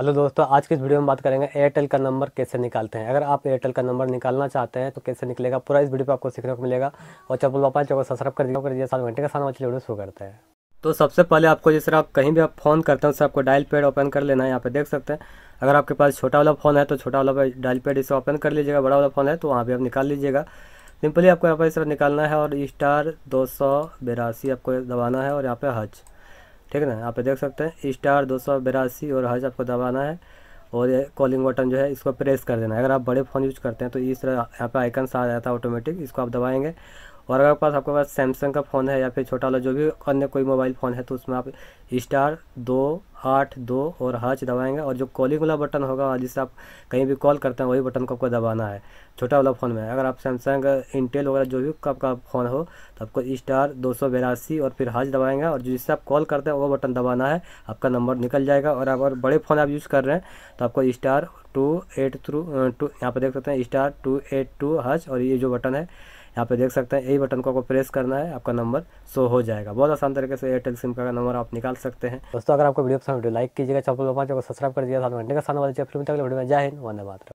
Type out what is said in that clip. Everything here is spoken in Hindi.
हेलो दोस्तों आज की इस वीडियो में बात करेंगे एयरटेल का नंबर कैसे निकालते हैं अगर आप एयरटेल का नंबर निकालना चाहते हैं तो कैसे निकलेगा पूरा इस वीडियो पर आपको सीखने को मिलेगा और चप्पल पापा चौक सब्सक्राइब कर दिया कर दिया साल घंटे का सामान अच्छी वीडियो शुरू करते हैं तो सबसे पहले आपको जिस आप कहीं भी आप फ़ोन करते हैं उससे आपको डायल पैड ओपन कर लेना है यहाँ पर देख सकते हैं अगर आपके पास छोटा वाला फ़ोन है तो छोटा वाला डायल पैड इसे ओपन कर लीजिएगा बड़ा वाला फ़ोन है तो वहाँ भी आप निकाल लीजिएगा सिंपली आपको यहाँ पर इस निकालना है और स्टार दो आपको दबाना है और यहाँ पर हज ठीक है ना यहाँ पे देख सकते हैं स्टार दो सौ बिरासी और हज आपको दबाना है और ये कॉलिंग बटन जो है इसको प्रेस कर देना है अगर आप बड़े फ़ोन यूज़ करते हैं तो इस तरह यहाँ पे आइकन आ जाता है ऑटोमेटिक इसको आप दबाएंगे और अगर पास आपके पास सैमसंग का फ़ोन है या फिर छोटा वाला जो भी अन्य कोई मोबाइल फ़ोन है तो उसमें आप स्टार दो आठ दो और हच दबाएंगे और जो कॉलिंग वाला बटन होगा जिससे आप कहीं भी कॉल करते हैं वही बटन को आपको दबाना है छोटा वाला फ़ोन में अगर आप सैमसंग इंटेल वगैरह जो भी आपका फ़ोन हो तो आपको स्टार दो सौ और फिर हच दबाएंगे और जिससे आप कॉल करते हैं वो बटन दबाना है आपका नंबर निकल जाएगा और अगर बड़े फ़ोन आप यूज़ कर रहे हैं तो आपको star two eight through two यहाँ पर देख सकते हैं स्टार टू एट टू हच और ये जो बटन है यहाँ पे देख सकते हैं यही बटन को आपको प्रेस करना है आपका नंबर शो हो जाएगा बहुत आसान तरीके से एयरटेल सिम का नंबर आप निकाल सकते हैं दोस्तों अगर आपको वीडियो पसंद वीडियो लाइक तो कीजिएगा चैनल को सब्सक्राइब कर दिया साथ में घंटे का साल वाले फिल्म तक वीडियो में जय हिंद वंदे मातरम